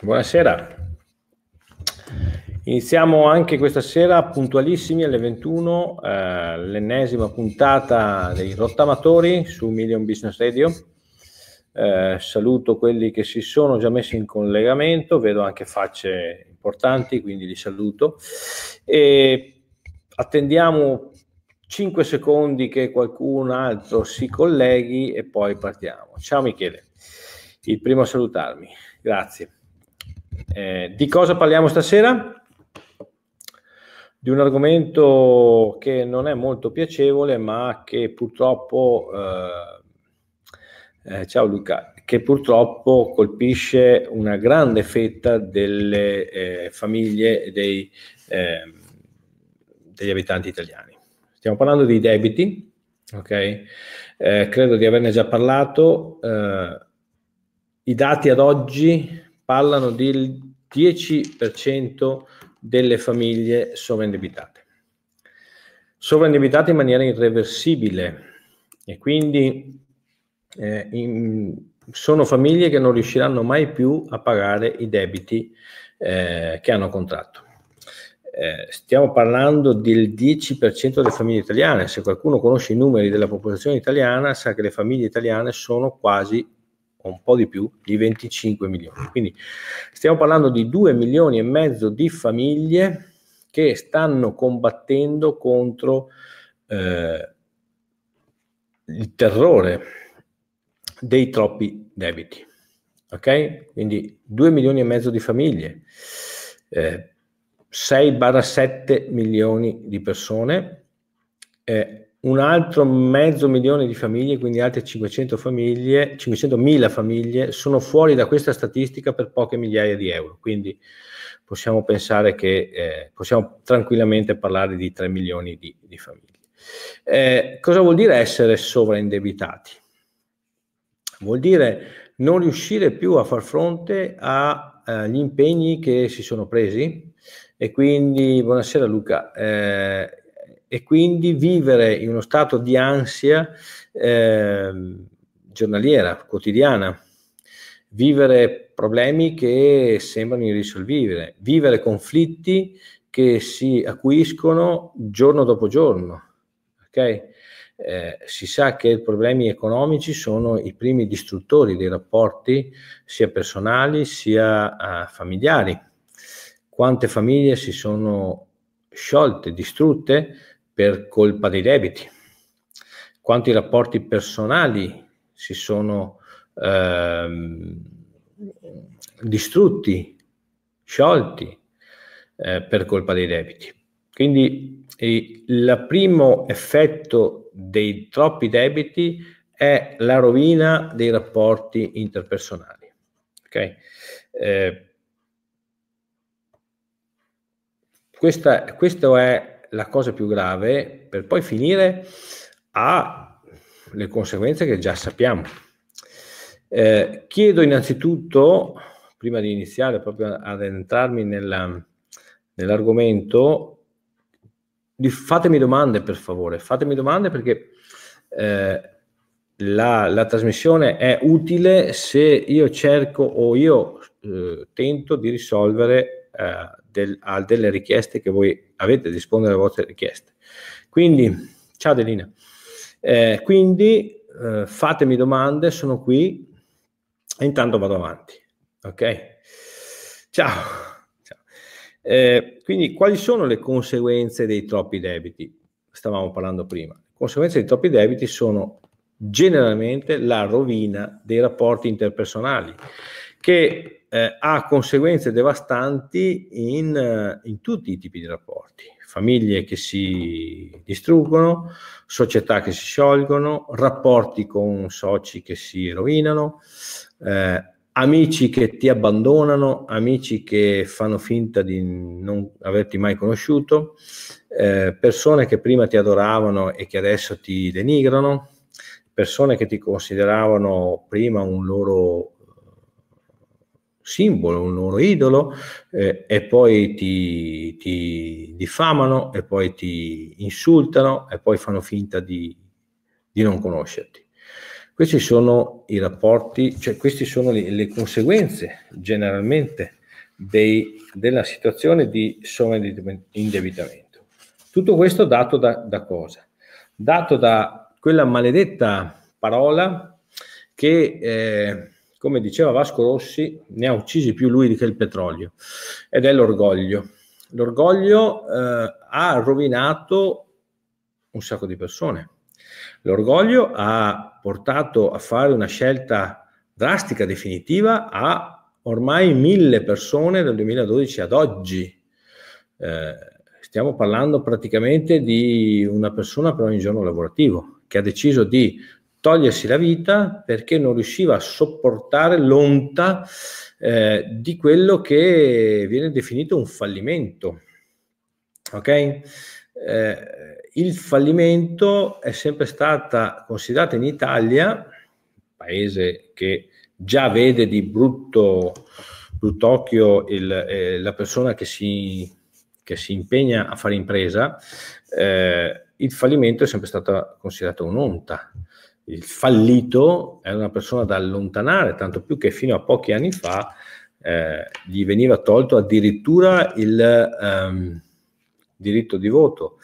Buonasera. Iniziamo anche questa sera puntualissimi alle 21, eh, l'ennesima puntata dei rottamatori su Million Business Radio. Eh, saluto quelli che si sono già messi in collegamento, vedo anche facce importanti, quindi li saluto. E attendiamo 5 secondi che qualcun altro si colleghi e poi partiamo. Ciao Michele, il primo a salutarmi. Grazie. Eh, di cosa parliamo stasera? Di un argomento che non è molto piacevole, ma che purtroppo, eh, eh, ciao Luca, che purtroppo colpisce una grande fetta delle eh, famiglie e dei, ehm, degli abitanti italiani. Stiamo parlando di debiti, ok? Eh, credo di averne già parlato. Eh, I dati ad oggi parlano del 10% delle famiglie sovraindebitate. Sovraindebitate in maniera irreversibile e quindi eh, in, sono famiglie che non riusciranno mai più a pagare i debiti eh, che hanno contratto. Eh, stiamo parlando del 10% delle famiglie italiane, se qualcuno conosce i numeri della popolazione italiana sa che le famiglie italiane sono quasi un po' di più di 25 milioni. Quindi stiamo parlando di 2 milioni e mezzo di famiglie che stanno combattendo contro eh, il terrore dei troppi debiti. Ok? Quindi 2 milioni e mezzo di famiglie, eh, 6-7 milioni di persone. Eh, un altro mezzo milione di famiglie, quindi altre 500 famiglie, 500.000 famiglie sono fuori da questa statistica per poche migliaia di euro, quindi possiamo pensare che eh, possiamo tranquillamente parlare di 3 milioni di, di famiglie. Eh, cosa vuol dire essere sovraindebitati? Vuol dire non riuscire più a far fronte agli eh, impegni che si sono presi e quindi, buonasera Luca, eh, e quindi vivere in uno stato di ansia eh, giornaliera, quotidiana, vivere problemi che sembrano irrisolvibili, vivere conflitti che si acuiscono giorno dopo giorno. Okay? Eh, si sa che i problemi economici sono i primi distruttori dei rapporti sia personali sia eh, familiari. Quante famiglie si sono sciolte, distrutte per colpa dei debiti, quanto i rapporti personali si sono ehm, distrutti, sciolti eh, per colpa dei debiti. Quindi il primo effetto dei troppi debiti è la rovina dei rapporti interpersonali. Okay? Eh, questa, questo è la cosa più grave per poi finire a le conseguenze che già sappiamo. Eh, chiedo innanzitutto, prima di iniziare proprio ad entrarmi nella, nell'argomento, di, fatemi domande per favore, fatemi domande perché eh, la, la, trasmissione è utile se io cerco o io eh, tento di risolvere eh, del, a delle richieste che voi avete, rispondere alle vostre richieste. Quindi, ciao Delina, eh, quindi eh, fatemi domande, sono qui e intanto vado avanti. Ok? Ciao. ciao. Eh, quindi, quali sono le conseguenze dei troppi debiti? Stavamo parlando prima. Le conseguenze dei troppi debiti sono generalmente la rovina dei rapporti interpersonali che eh, ha conseguenze devastanti in, eh, in tutti i tipi di rapporti, famiglie che si distruggono, società che si sciolgono, rapporti con soci che si rovinano, eh, amici che ti abbandonano, amici che fanno finta di non averti mai conosciuto, eh, persone che prima ti adoravano e che adesso ti denigrano, persone che ti consideravano prima un loro simbolo, un loro idolo, eh, e poi ti, ti, diffamano, e poi ti insultano, e poi fanno finta di, di non conoscerti. Questi sono i rapporti, cioè queste sono le, le conseguenze generalmente dei, della situazione di sovraindebitamento. Tutto questo dato da, da cosa? Dato da quella maledetta parola che eh, come diceva Vasco Rossi, ne ha uccisi più lui che il petrolio, ed è l'orgoglio. L'orgoglio eh, ha rovinato un sacco di persone. L'orgoglio ha portato a fare una scelta drastica, definitiva, a ormai mille persone dal 2012 ad oggi. Eh, stiamo parlando praticamente di una persona per ogni giorno lavorativo che ha deciso di togliersi la vita perché non riusciva a sopportare l'onta eh, di quello che viene definito un fallimento. Ok? Eh, il fallimento è sempre stata considerata in Italia, paese che già vede di brutto, brutto occhio il, eh, la persona che si, che si, impegna a fare impresa, eh, il fallimento è sempre stata considerata un'onta il fallito è una persona da allontanare, tanto più che fino a pochi anni fa eh, gli veniva tolto addirittura il ehm, diritto di voto.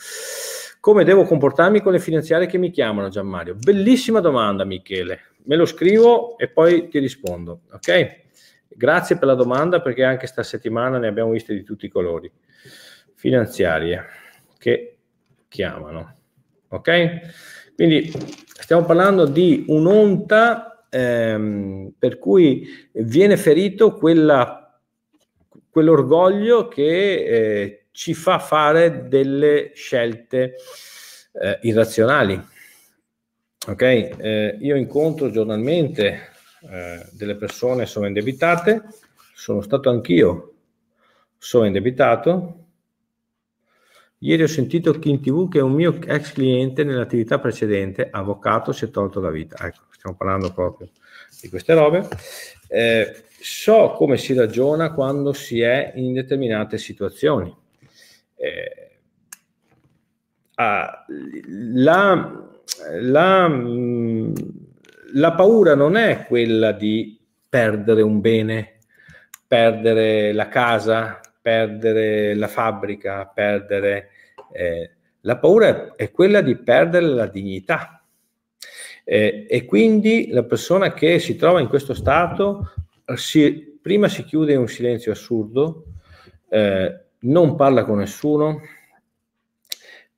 Come devo comportarmi con le finanziarie che mi chiamano, Gianmario? Bellissima domanda, Michele. Me lo scrivo e poi ti rispondo, ok? Grazie per la domanda perché anche sta settimana ne abbiamo viste di tutti i colori. Finanziarie che chiamano, ok? Quindi stiamo parlando di un'onta ehm, per cui viene ferito quella, quell'orgoglio che eh, ci fa fare delle scelte eh, irrazionali. Ok? Eh, io incontro giornalmente eh, delle persone sovraindebitate, sono stato anch'io sovraindebitato, Ieri ho sentito che in tv che un mio ex cliente nell'attività precedente, avvocato, si è tolto la vita. Ecco, stiamo parlando proprio di queste robe. Eh, so come si ragiona quando si è in determinate situazioni. Eh, ah, la, la, mm, la paura non è quella di perdere un bene, perdere la casa, perdere la fabbrica, perdere eh, la paura è quella di perdere la dignità. Eh, e quindi la persona che si trova in questo stato si, prima si chiude in un silenzio assurdo, eh, non parla con nessuno,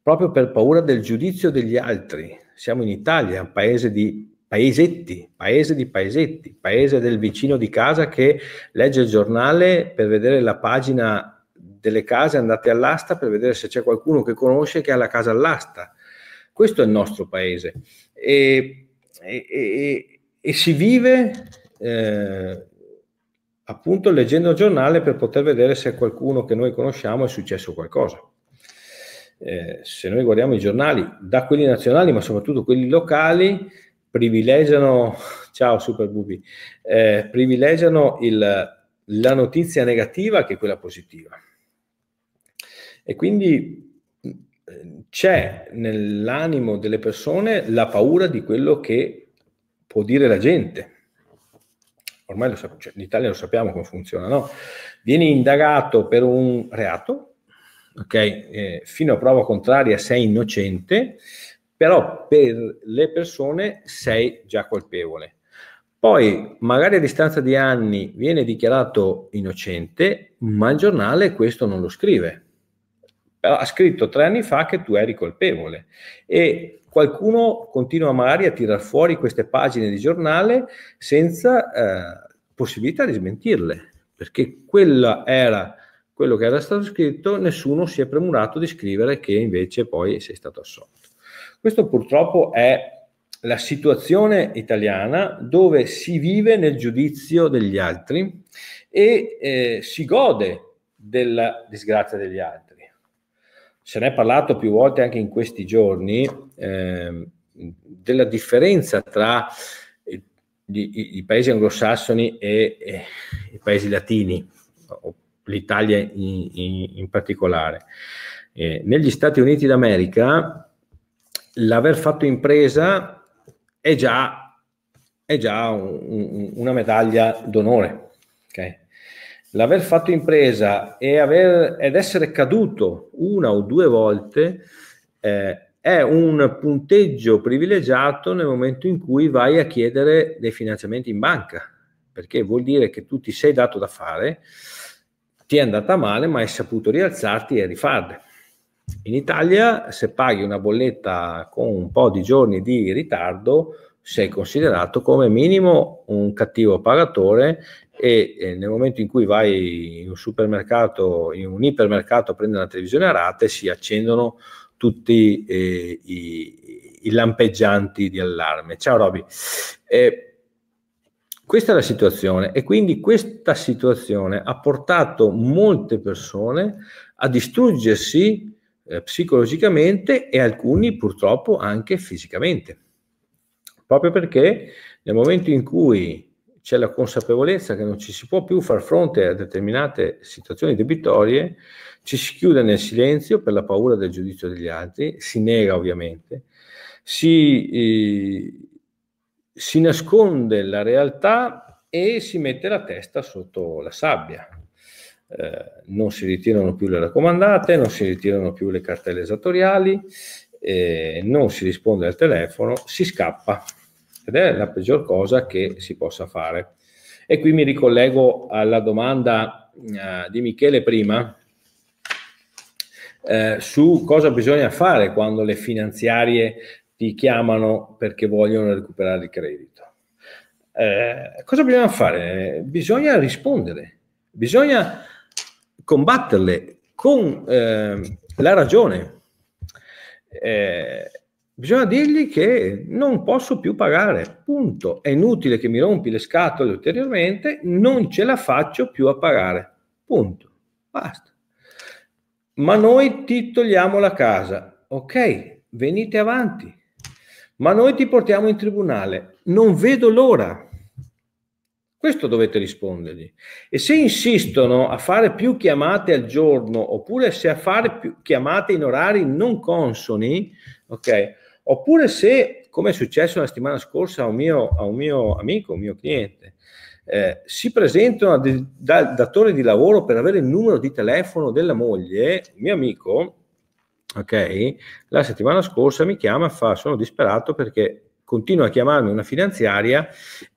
proprio per paura del giudizio degli altri. Siamo in Italia, un paese di paesetti, paese di paesetti, paese del vicino di casa che legge il giornale per vedere la pagina delle case, andate all'asta per vedere se c'è qualcuno che conosce che ha la casa all'asta. Questo è il nostro paese e, e, e, e si vive eh, appunto leggendo il giornale per poter vedere se qualcuno che noi conosciamo è successo qualcosa. Eh, se noi guardiamo i giornali, da quelli nazionali ma soprattutto quelli locali, privilegiano, ciao Super Bubi, eh, privilegiano il, la notizia negativa che quella positiva. E quindi mm, c'è nell'animo delle persone la paura di quello che può dire la gente. Ormai lo sap- cioè, in Italia lo sappiamo come funziona, no? Vieni indagato per un reato, ok? Eh, fino a prova contraria sei innocente, però per le persone sei già colpevole. Poi, magari a distanza di anni, viene dichiarato innocente, ma il giornale questo non lo scrive però eh, ha scritto tre anni fa che tu eri colpevole e qualcuno continua magari a tirar fuori queste pagine di giornale senza eh, possibilità di smentirle, perché quello era quello che era stato scritto, nessuno si è premurato di scrivere che invece poi sei stato assolto. Questo purtroppo è la situazione italiana dove si vive nel giudizio degli altri e eh, si gode della disgrazia degli altri se ne è parlato più volte anche in questi giorni eh, della differenza tra i, i, i paesi anglosassoni e, e, i paesi latini, l'Italia in, in, in particolare. Eh, negli Stati Uniti d'America l'aver fatto impresa è già, è già un, un, una medaglia d'onore. Okay? l'aver fatto impresa e aver, ed essere caduto una o due volte eh, è un punteggio privilegiato nel momento in cui vai a chiedere dei finanziamenti in banca, perché vuol dire che tu ti sei dato da fare, ti è andata male, ma hai saputo rialzarti e rifarle. In Italia, se paghi una bolletta con un po' di giorni di ritardo, sei considerato come minimo un cattivo pagatore e eh, nel momento in cui vai in un supermercato, in un ipermercato a prendere una televisione a rate, si accendono tutti eh, i, i, lampeggianti di allarme. Ciao Roby. Eh, questa è la situazione e quindi questa situazione ha portato molte persone a distruggersi eh, psicologicamente e alcuni purtroppo anche fisicamente. Proprio perché nel momento in cui c'è la consapevolezza che non ci si può più far fronte a determinate situazioni debitorie, ci si chiude nel silenzio per la paura del giudizio degli altri, si nega ovviamente, si, eh, si nasconde la realtà e si mette la testa sotto la sabbia. Eh, non si ritirano più le raccomandate, non si ritirano più le cartelle esattoriali, eh, non si risponde al telefono, si scappa ed è la peggior cosa che si possa fare. E qui mi ricollego alla domanda eh, di Michele prima eh, su cosa bisogna fare quando le finanziarie ti chiamano perché vogliono recuperare il credito. Eh, cosa bisogna fare? Bisogna rispondere, bisogna combatterle con eh, la ragione. Eh, bisogna dirgli che non posso più pagare, punto. È inutile che mi rompi le scatole ulteriormente, non ce la faccio più a pagare, punto. Basta. Ma noi ti togliamo la casa, ok, venite avanti. Ma noi ti portiamo in tribunale, non vedo l'ora. Questo dovete rispondergli. E se insistono a fare più chiamate al giorno oppure se a fare più chiamate in orari non consoni, ok? Oppure se, come è successo la settimana scorsa a un mio, a un mio amico, un mio cliente, eh, si presentano a de- da- datori di lavoro per avere il numero di telefono della moglie, il mio amico, ok, la settimana scorsa mi chiama, e fa, sono disperato perché continua a chiamarmi una finanziaria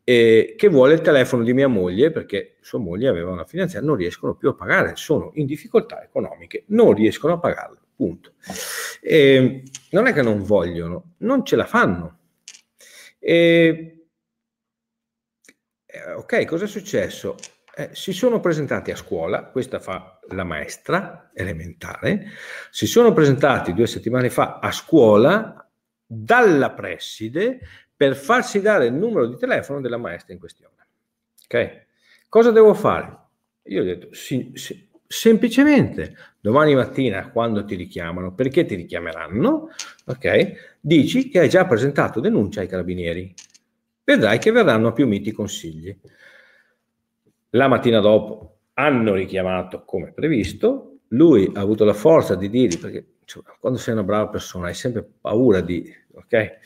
eh, che vuole il telefono di mia moglie perché sua moglie aveva una finanziaria, non riescono più a pagare, sono in difficoltà economiche, non riescono a pagarlo, punto. E non è che non vogliono, non ce la fanno. E, eh, ok, cosa è successo? Eh, si sono presentati a scuola, questa fa la maestra elementare, si sono presentati due settimane fa a scuola dalla preside per farsi dare il numero di telefono della maestra in questione. Ok? Cosa devo fare? Io ho detto, sì, sì, semplicemente domani mattina quando ti richiamano, perché ti richiameranno, ok? Dici che hai già presentato denuncia ai carabinieri. Vedrai che verranno più miti consigli. La mattina dopo hanno richiamato come previsto, lui ha avuto la forza di dirgli, perché cioè, quando sei una brava persona hai sempre paura di, ok?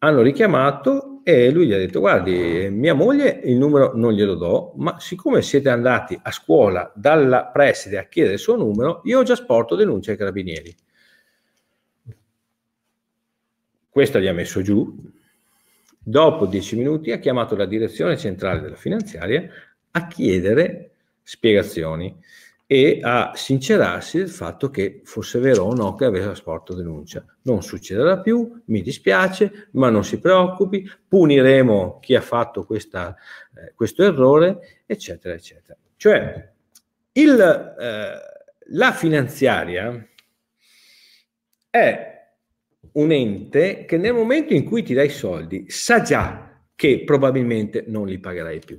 Hanno richiamato e lui gli ha detto guardi mia moglie il numero non glielo do ma siccome siete andati a scuola dalla preside a chiedere il suo numero io ho già sporto denuncia ai carabinieri questa gli ha messo giù dopo dieci minuti ha chiamato la direzione centrale della finanziaria a chiedere spiegazioni e a sincerarsi del fatto che fosse vero o no che aveva sporto denuncia. Non succederà più, mi dispiace, ma non si preoccupi, puniremo chi ha fatto questa, eh, questo errore, eccetera, eccetera. Cioè, il, eh, la finanziaria è un ente che nel momento in cui ti dai i soldi sa già che probabilmente non li pagherai più.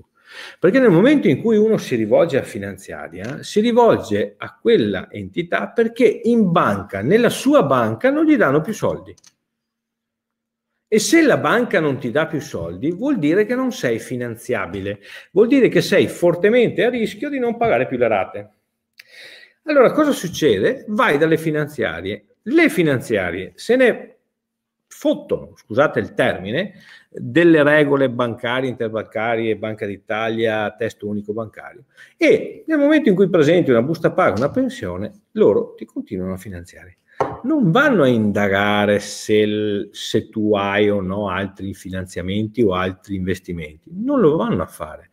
Perché nel momento in cui uno si rivolge a finanziaria, eh, si rivolge a quella entità perché in banca, nella sua banca, non gli danno più soldi. E se la banca non ti dà più soldi, vuol dire che non sei finanziabile, vuol dire che sei fortemente a rischio di non pagare più le rate. Allora cosa succede? Vai dalle finanziarie. Le finanziarie se ne fottono, scusate il termine, delle regole bancarie, interbancarie, Banca d'Italia, testo unico bancario. E nel momento in cui presenti una busta paga, una pensione, loro ti continuano a finanziare. Non vanno a indagare se, se tu hai o no altri finanziamenti o altri investimenti, non lo vanno a fare.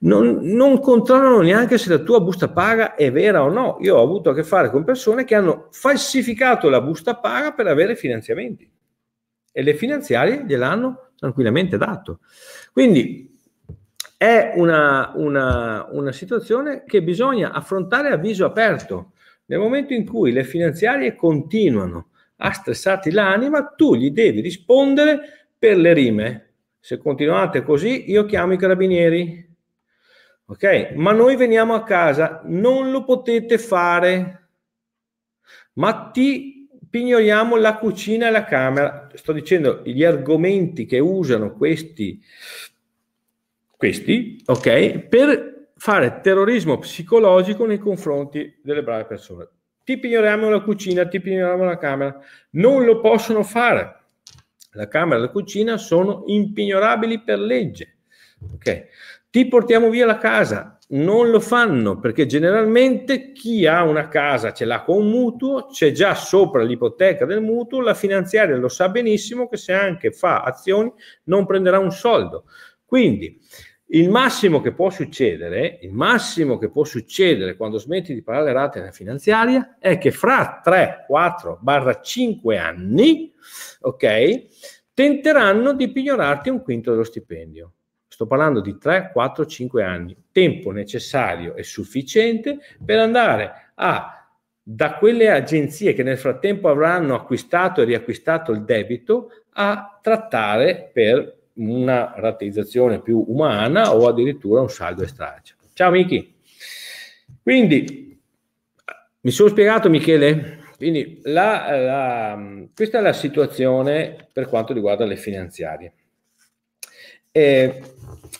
Non, non controllano neanche se la tua busta paga è vera o no. Io ho avuto a che fare con persone che hanno falsificato la busta paga per avere finanziamenti e le finanziarie gliel'hanno tranquillamente dato. Quindi è una, una, una situazione che bisogna affrontare a viso aperto. Nel momento in cui le finanziarie continuano a stressarti l'anima, tu gli devi rispondere per le rime. Se continuate così, io chiamo i carabinieri. Ok? Ma noi veniamo a casa, non lo potete fare. Ma ti Pignoriamo la cucina e la camera. Sto dicendo gli argomenti che usano questi, questi ok, per fare terrorismo psicologico nei confronti delle brave persone. Ti pignoriamo la cucina, ti pignoriamo la camera. Non lo possono fare. La camera e la cucina sono impignorabili per legge. Ok. Ti portiamo via la casa, non lo fanno perché generalmente chi ha una casa ce l'ha con un mutuo, c'è già sopra l'ipoteca del mutuo, la finanziaria lo sa benissimo che se anche fa azioni non prenderà un soldo. Quindi il massimo che può succedere, il massimo che può succedere quando smetti di pagare le rate nella finanziaria è che fra 3, 4, 5 anni, ok, tenteranno di pignorarti un quinto dello stipendio. Sto parlando di 3, 4, 5 anni, tempo necessario e sufficiente per andare a da quelle agenzie che nel frattempo avranno acquistato e riacquistato il debito a trattare per una rateizzazione più umana o addirittura un saldo estragio. Ciao Miki. Quindi mi sono spiegato Michele? Quindi la, la, questa è la situazione per quanto riguarda le finanziarie. Eh,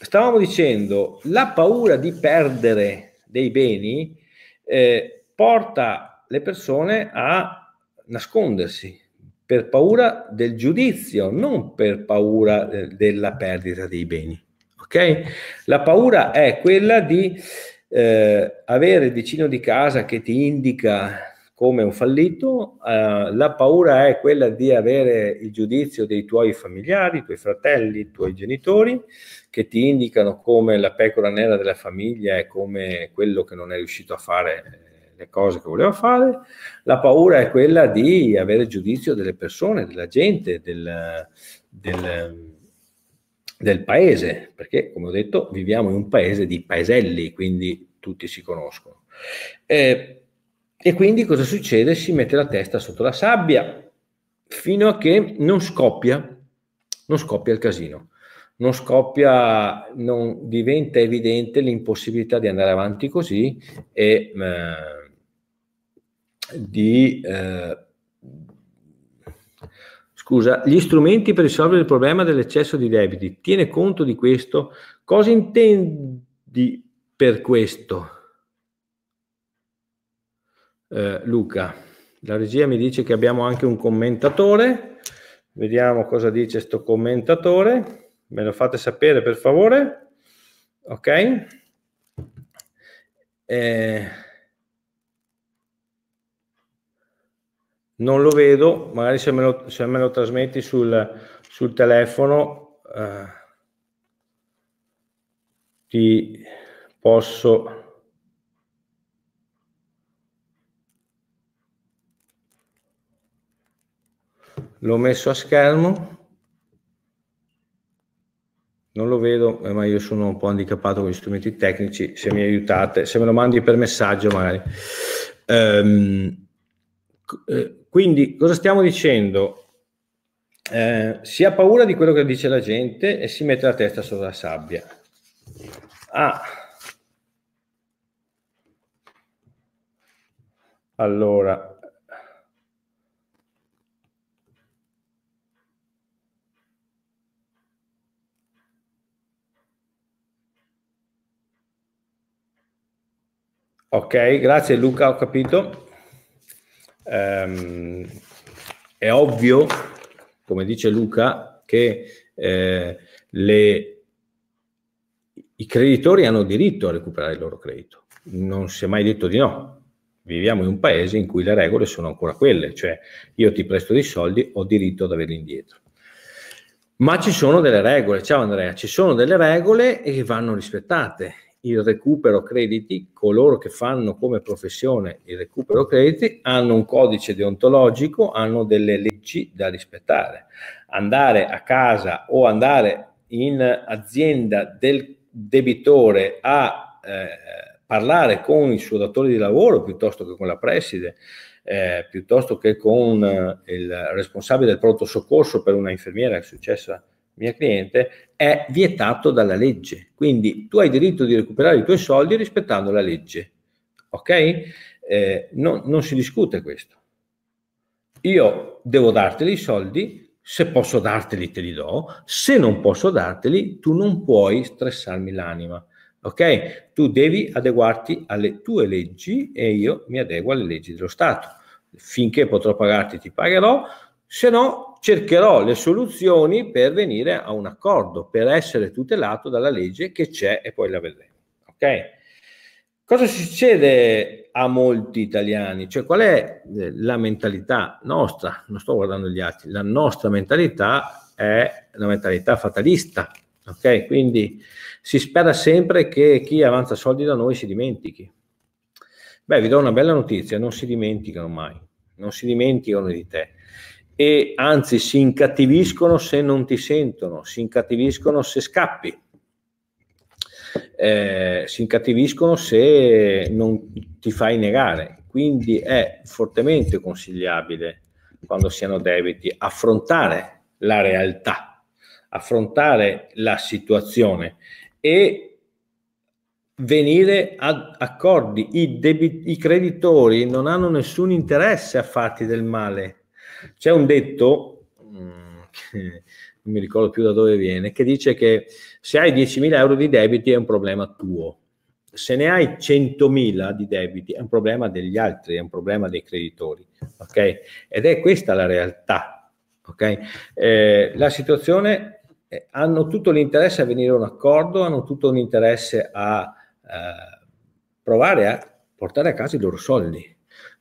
stavamo dicendo, la paura di perdere dei beni eh, porta le persone a nascondersi per paura del giudizio, non per paura eh, della perdita dei beni. Okay? La paura è quella di eh, avere il vicino di casa che ti indica come un fallito, eh, la paura è quella di avere il giudizio dei tuoi familiari, i tuoi fratelli, i tuoi genitori, che ti indicano come la pecora nera della famiglia e come quello che non è riuscito a fare eh, le cose che voleva fare. La paura è quella di avere il giudizio delle persone, della gente, del, del del paese, perché come ho detto viviamo in un paese di paeselli, quindi tutti si conoscono. Eh, e quindi cosa succede? Si mette la testa sotto la sabbia fino a che non scoppia, non scoppia il casino, non scoppia, non diventa evidente l'impossibilità di andare avanti così e eh, di... Eh, Scusa, gli strumenti per risolvere il problema dell'eccesso di debiti. Tiene conto di questo? Cosa intendi per questo? eh, Luca. La regia mi dice che abbiamo anche un commentatore. Vediamo cosa dice questo commentatore. Me lo fate sapere per favore. Ok. Eh, non lo vedo, magari se me lo, se me lo trasmetti sul, sul telefono eh, ti posso l'ho messo a schermo non lo vedo eh, ma io sono un po' handicappato con gli strumenti tecnici se mi aiutate se me lo mandi per messaggio magari ehm, eh, quindi cosa stiamo dicendo eh, si ha paura di quello che dice la gente e si mette la testa sopra la sabbia ah allora Ok, grazie Luca, ho capito. Ehm, è ovvio, come dice Luca, che eh, le, i creditori hanno diritto a recuperare il loro credito. Non si è mai detto di no. Viviamo in un paese in cui le regole sono ancora quelle, cioè io ti presto dei soldi, ho diritto ad averli indietro. Ma ci sono delle regole, ciao Andrea, ci sono delle regole che vanno rispettate il recupero crediti, coloro che fanno come professione il recupero crediti hanno un codice deontologico, hanno delle leggi da rispettare. Andare a casa o andare in azienda del debitore a eh, parlare con il suo datore di lavoro piuttosto che con la preside, eh, piuttosto che con eh, il responsabile del pronto soccorso per una infermiera, che è successa mia cliente, è vietato dalla legge. Quindi tu hai diritto di recuperare i tuoi soldi rispettando la legge. Ok? Eh, no, non si discute questo. Io devo darteli i soldi, se posso darteli te li do, se non posso darteli tu non puoi stressarmi l'anima. Ok? Tu devi adeguarti alle tue leggi e io mi adeguo alle leggi dello Stato. Finché potrò pagarti ti pagherò, se no cercherò le soluzioni per venire a un accordo, per essere tutelato dalla legge che c'è e poi la vedremo. Ok? Cosa succede a molti italiani? Cioè qual è eh, la mentalità nostra? Non sto guardando gli altri, la nostra mentalità è una mentalità fatalista, ok? Quindi si spera sempre che chi avanza soldi da noi si dimentichi. Beh, vi do una bella notizia, non si dimenticano mai, non si dimenticano di te e anzi si incattiviscono se non ti sentono, si incattiviscono se scappi, eh, si incattiviscono se non ti fai negare. Quindi è fortemente consigliabile, quando siano debiti, affrontare la realtà, affrontare la situazione e venire ad accordi. I, debit- i creditori non hanno nessun interesse a farti del male c'è un detto, mm, non mi ricordo più da dove viene, che dice che se hai 10.000 euro di debiti è un problema tuo, se ne hai 100.000 di debiti è un problema degli altri, è un problema dei creditori, ok? Ed è questa la realtà, ok? Eh, la situazione, eh, hanno tutto l'interesse a venire a un accordo, hanno tutto l'interesse a eh, provare a portare a casa i loro soldi,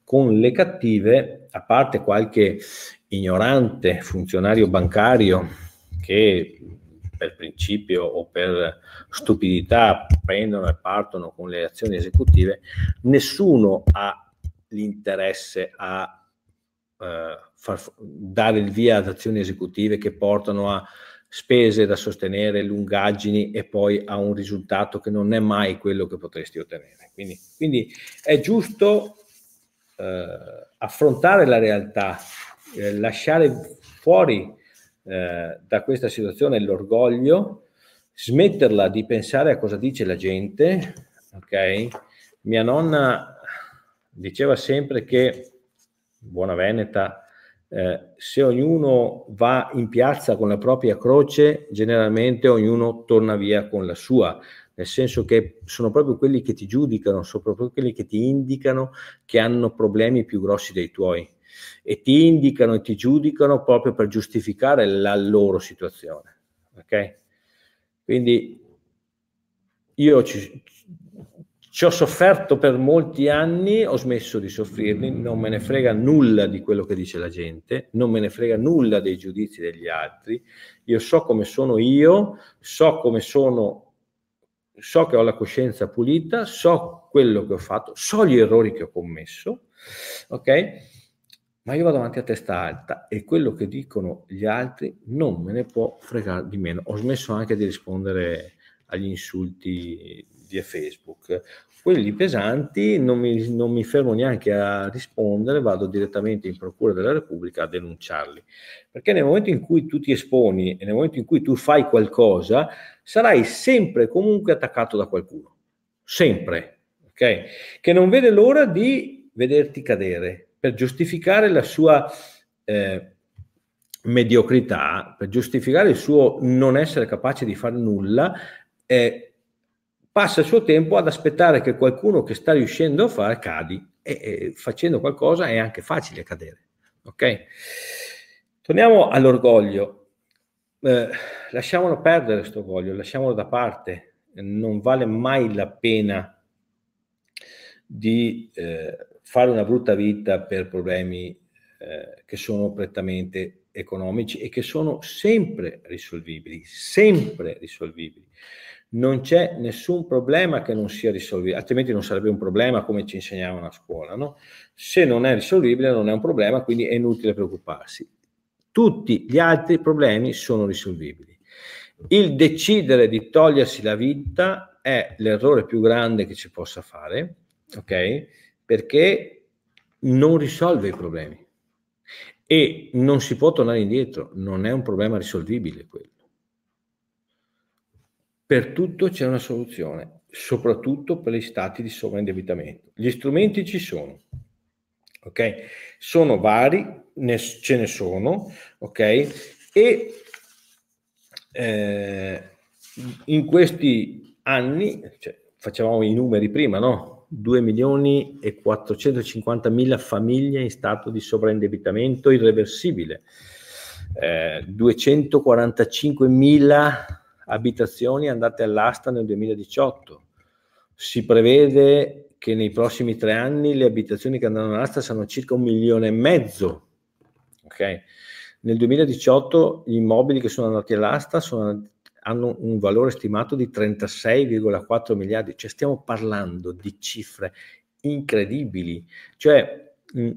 con le cattive, a parte qualche ignorante funzionario bancario che per principio o per stupidità prendono e partono con le azioni esecutive, nessuno ha l'interesse a eh, far, dare il via ad azioni esecutive che portano a spese da sostenere, lungaggini e poi a un risultato che non è mai quello che potresti ottenere. Quindi, quindi è giusto eh, affrontare la realtà, eh, lasciare fuori eh, da questa situazione l'orgoglio, smetterla di pensare a cosa dice la gente, ok? Mia nonna diceva sempre che, buona Veneta, eh, se ognuno va in piazza con la propria croce, generalmente ognuno torna via con la sua nel senso che sono proprio quelli che ti giudicano, sono proprio quelli che ti indicano che hanno problemi più grossi dei tuoi e ti indicano e ti giudicano proprio per giustificare la loro situazione. Ok? Quindi io ci, ci ho sofferto per molti anni, ho smesso di soffrirmi, non me ne frega nulla di quello che dice la gente, non me ne frega nulla dei giudizi degli altri, io so come sono io, so come sono so che ho la coscienza pulita, so quello che ho fatto, so gli errori che ho commesso, ok? Ma io vado avanti a testa alta e quello che dicono gli altri non me ne può fregare di meno. Ho smesso anche di rispondere agli insulti via Facebook. Quelli pesanti non mi, non mi, fermo neanche a rispondere, vado direttamente in Procura della Repubblica a denunciarli. Perché nel momento in cui tu ti esponi e nel momento in cui tu fai qualcosa, sarai sempre comunque attaccato da qualcuno, sempre, ok? Che non vede l'ora di vederti cadere per giustificare la sua eh, mediocrità, per giustificare il suo non essere capace di fare nulla, eh, passa il suo tempo ad aspettare che qualcuno che sta riuscendo a fare cadi e, e facendo qualcosa è anche facile cadere, ok? Torniamo all'orgoglio eh, lasciamolo perdere questo voglio, lasciamolo da parte, non vale mai la pena di eh, fare una brutta vita per problemi eh, che sono prettamente economici e che sono sempre risolvibili, sempre risolvibili. Non c'è nessun problema che non sia risolvibile, altrimenti non sarebbe un problema come ci insegnavano a scuola. No? Se non è risolvibile non è un problema, quindi è inutile preoccuparsi tutti gli altri problemi sono risolvibili. Il decidere di togliersi la vita è l'errore più grande che ci possa fare, ok? Perché non risolve i problemi e non si può tornare indietro, non è un problema risolvibile quello. Per tutto c'è una soluzione, soprattutto per gli stati di sovraindebitamento. Gli strumenti ci sono, ok? Sono vari, ne, ce ne sono, ok? E eh, in questi anni, cioè, facevamo i numeri prima, no? 2 milioni e 450 mila famiglie in stato di sovraindebitamento irreversibile, eh, 245 mila abitazioni andate all'asta nel 2018. Si prevede che nei prossimi tre anni le abitazioni che andranno all'asta saranno circa un milione e mezzo Okay? Nel 2018 gli immobili che sono andati all'asta sono, hanno un valore stimato di 36,4 miliardi, cioè stiamo parlando di cifre incredibili, cioè mh,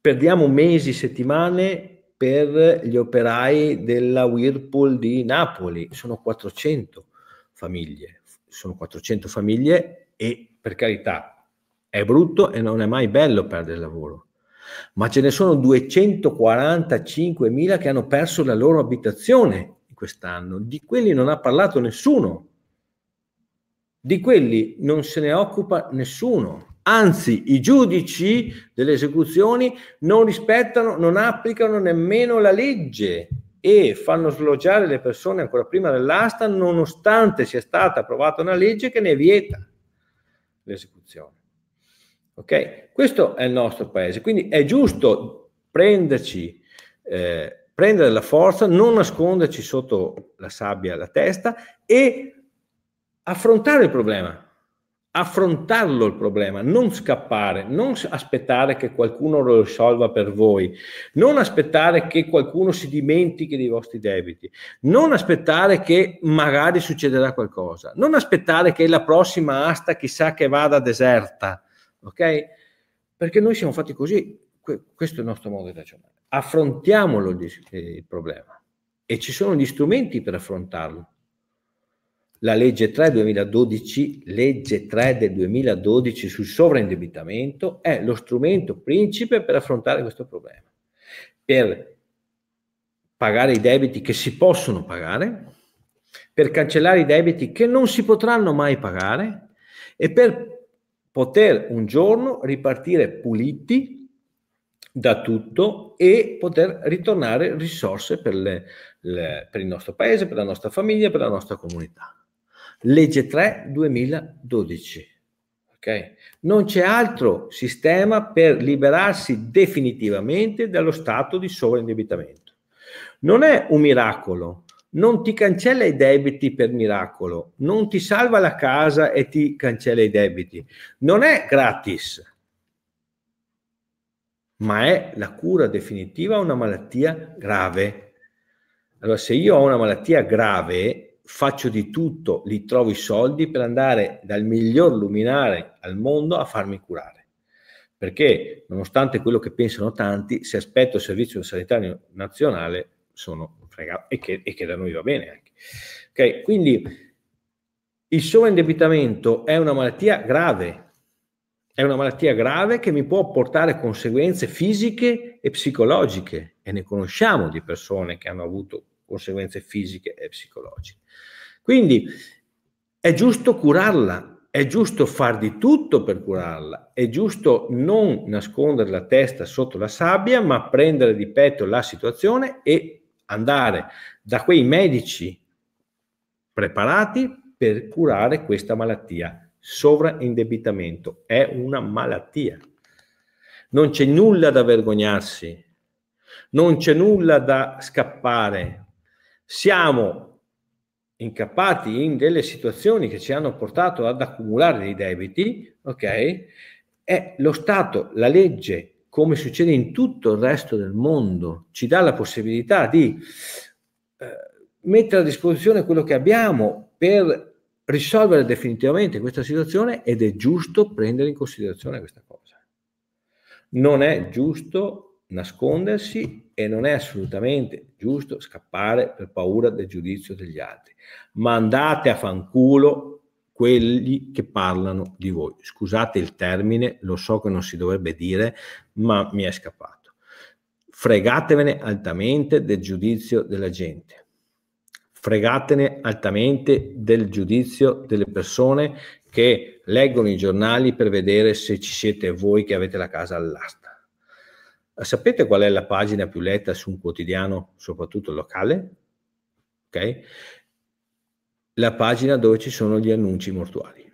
perdiamo mesi, settimane per gli operai della Whirlpool di Napoli, sono 400 famiglie, sono 400 famiglie e per carità è brutto e non è mai bello perdere il lavoro, ma ce ne sono 245.000 che hanno perso la loro abitazione quest'anno. Di quelli non ha parlato nessuno. Di quelli non se ne occupa nessuno. Anzi, i giudici delle esecuzioni non rispettano, non applicano nemmeno la legge e fanno sloggiare le persone ancora prima dell'asta nonostante sia stata approvata una legge che ne vieta l'esecuzione. Okay? Questo è il nostro paese, quindi è giusto prenderci, eh, prendere la forza, non nasconderci sotto la sabbia la testa e affrontare il problema, affrontarlo il problema, non scappare, non aspettare che qualcuno lo risolva per voi, non aspettare che qualcuno si dimentichi dei vostri debiti, non aspettare che magari succederà qualcosa, non aspettare che la prossima asta chissà che vada deserta ok? Perché noi siamo fatti così, questo è il nostro modo di ragionare. Affrontiamolo eh, il problema e ci sono gli strumenti per affrontarlo. La legge 3 2012, legge 3 del 2012 sul sovraindebitamento è lo strumento principe per affrontare questo problema. Per pagare i debiti che si possono pagare, per cancellare i debiti che non si potranno mai pagare e per poter un giorno ripartire puliti da tutto e poter ritornare risorse per, le, le, per il nostro paese, per la nostra famiglia, per la nostra comunità. Legge 3 2012. Okay. Non c'è altro sistema per liberarsi definitivamente dallo stato di sovraindebitamento. Non è un miracolo, non ti cancella i debiti per miracolo, non ti salva la casa e ti cancella i debiti. Non è gratis, ma è la cura definitiva a una malattia grave. Allora, se io ho una malattia grave, faccio di tutto, li trovo i soldi per andare dal miglior luminare al mondo a farmi curare. Perché, nonostante quello che pensano tanti, se aspetto il servizio sanitario nazionale, sono raga, e, che, e che da noi va bene anche. Ok, quindi il sovraindebitamento è una malattia grave, è una malattia grave che mi può portare conseguenze fisiche e psicologiche e ne conosciamo di persone che hanno avuto conseguenze fisiche e psicologiche. Quindi è giusto curarla, è giusto far di tutto per curarla, è giusto non nascondere la testa sotto la sabbia, ma prendere di petto la situazione e andare da quei medici preparati per curare questa malattia. Sovraindebitamento è una malattia. Non c'è nulla da vergognarsi, non c'è nulla da scappare. Siamo incappati in delle situazioni che ci hanno portato ad accumulare dei debiti, ok? E lo Stato, la legge, come succede in tutto il resto del mondo, ci dà la possibilità di eh, mettere a disposizione quello che abbiamo per risolvere definitivamente questa situazione ed è giusto prendere in considerazione questa cosa. Non è giusto nascondersi e non è assolutamente giusto scappare per paura del giudizio degli altri, Mandate a fanculo quelli che parlano di voi. Scusate il termine, lo so che non si dovrebbe dire, ma mi è scappato. Fregatevene altamente del giudizio della gente. Fregatene altamente del giudizio delle persone che leggono i giornali per vedere se ci siete voi che avete la casa all'asta. Sapete qual è la pagina più letta su un quotidiano, soprattutto locale? Okay? la pagina dove ci sono gli annunci mortuali.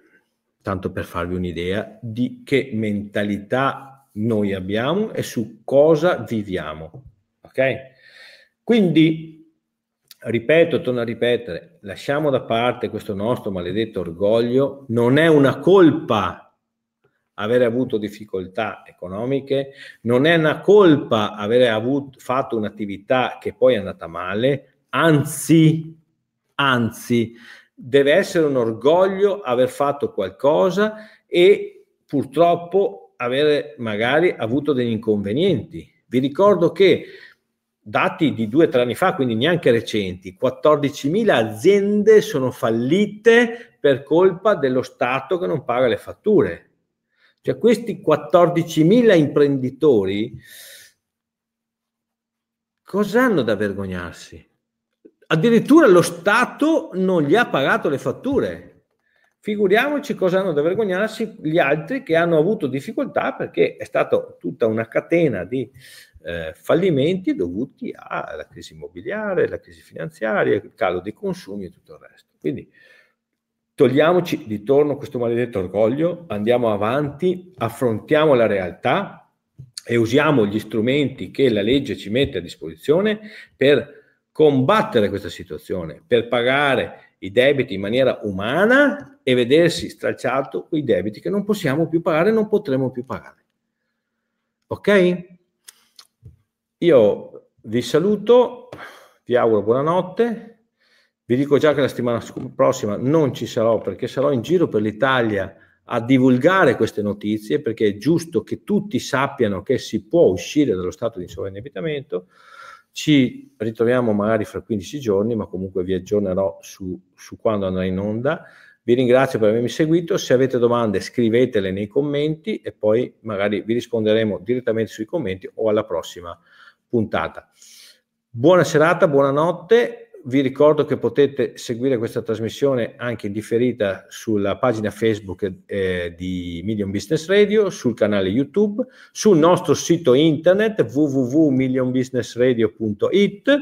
Tanto per farvi un'idea di che mentalità noi abbiamo e su cosa viviamo. Ok? Quindi, ripeto, torno a ripetere, lasciamo da parte questo nostro maledetto orgoglio, non è una colpa avere avuto difficoltà economiche, non è una colpa avere avuto, fatto un'attività che poi è andata male, anzi anzi deve essere un orgoglio aver fatto qualcosa e purtroppo avere magari avuto degli inconvenienti. Vi ricordo che dati di due o tre anni fa, quindi neanche recenti, 14.000 aziende sono fallite per colpa dello Stato che non paga le fatture. Cioè questi 14.000 imprenditori cosa hanno da vergognarsi? addirittura lo Stato non gli ha pagato le fatture. Figuriamoci cosa hanno da vergognarsi gli altri che hanno avuto difficoltà perché è stata tutta una catena di eh, fallimenti dovuti alla crisi immobiliare, alla crisi finanziaria, al calo dei consumi e tutto il resto. Quindi togliamoci di torno questo maledetto orgoglio, andiamo avanti, affrontiamo la realtà e usiamo gli strumenti che la legge ci mette a disposizione per combattere questa situazione per pagare i debiti in maniera umana e vedersi stracciato quei debiti che non possiamo più pagare, non potremo più pagare. Ok? Io vi saluto, vi auguro buonanotte, vi dico già che la settimana prossima non ci sarò perché sarò in giro per l'Italia a divulgare queste notizie perché è giusto che tutti sappiano che si può uscire dallo stato di sovraindebitamento. Ci ritroviamo magari fra 15 giorni, ma comunque vi aggiornerò su, su quando andrà in onda. Vi ringrazio per avermi seguito, se avete domande scrivetele nei commenti e poi magari vi risponderemo direttamente sui commenti o alla prossima puntata. Buona serata, buonanotte vi ricordo che potete seguire questa trasmissione anche in differita sulla pagina Facebook eh, di Million Business Radio, sul canale YouTube, sul nostro sito internet www.millionbusinessradio.it,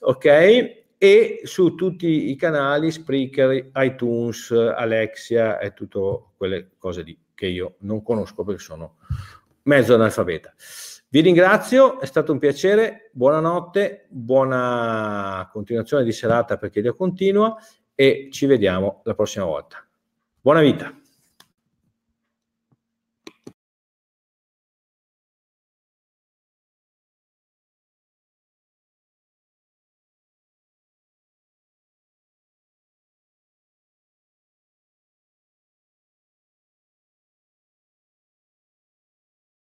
ok? E su tutti i canali Spreaker, iTunes, Alexia e tutte quelle cose lì che io non conosco perché sono mezzo analfabeta. Vi ringrazio, è stato un piacere, buonanotte, buona continuazione di serata perché io continua e ci vediamo la prossima volta. Buona vita!